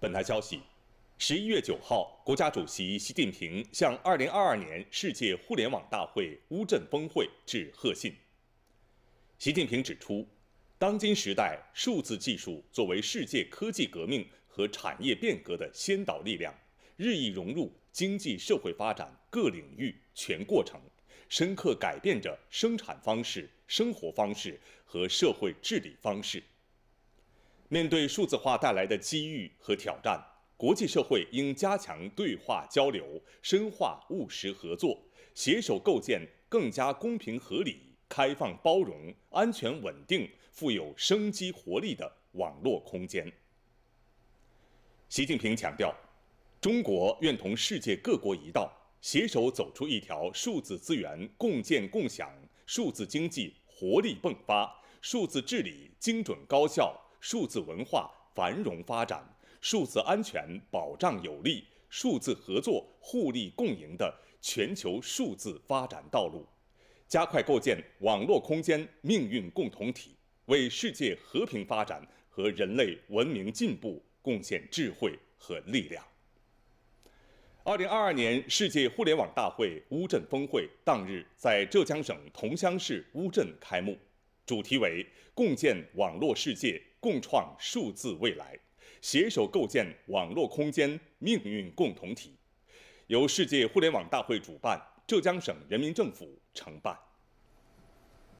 本台消息，十一月九号，国家主席习近平向二零二二年世界互联网大会乌镇峰会致贺信。习近平指出，当今时代，数字技术作为世界科技革命和产业变革的先导力量，日益融入经济社会发展各领域全过程，深刻改变着生产方式、生活方式和社会治理方式。面对数字化带来的机遇和挑战，国际社会应加强对话交流，深化务实合作，携手构建更加公平合理、开放包容、安全稳定、富有生机活力的网络空间。习近平强调，中国愿同世界各国一道，携手走出一条数字资源共建共享、数字经济活力迸发、数字治理精准高效。数字文化繁荣发展，数字安全保障有力，数字合作互利共赢的全球数字发展道路，加快构建网络空间命运共同体，为世界和平发展和人类文明进步贡献智慧和力量。二零二二年世界互联网大会乌镇峰会当日在浙江省桐乡市乌镇开幕。主题为共建网络世界，共创数字未来，携手构建网络空间命运共同体。由世界互联网大会主办，浙江省人民政府承办。